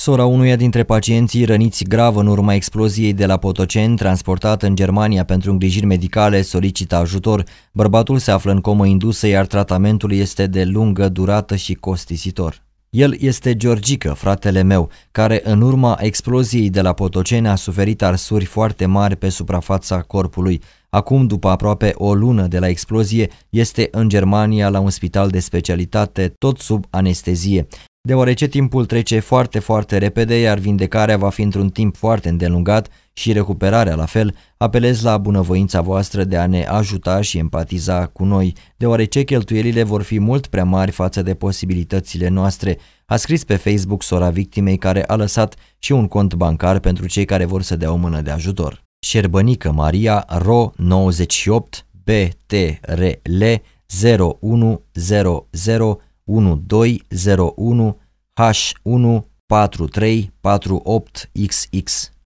Sora unuia dintre pacienții răniți grav în urma exploziei de la Potoceni, transportat în Germania pentru îngrijiri medicale, solicită ajutor. Bărbatul se află în comă indusă, iar tratamentul este de lungă durată și costisitor. El este Georgică, fratele meu, care în urma exploziei de la Potoceni a suferit arsuri foarte mari pe suprafața corpului. Acum, după aproape o lună de la explozie, este în Germania la un spital de specialitate, tot sub anestezie deoarece timpul trece foarte, foarte repede, iar vindecarea va fi într-un timp foarte îndelungat și recuperarea la fel, apelez la bunăvoința voastră de a ne ajuta și empatiza cu noi, deoarece cheltuielile vor fi mult prea mari față de posibilitățile noastre, a scris pe Facebook sora victimei care a lăsat și un cont bancar pentru cei care vor să dea o mână de ajutor. Șerbănică Maria Ro 98 BTRL 0100 1201 H1 48 xx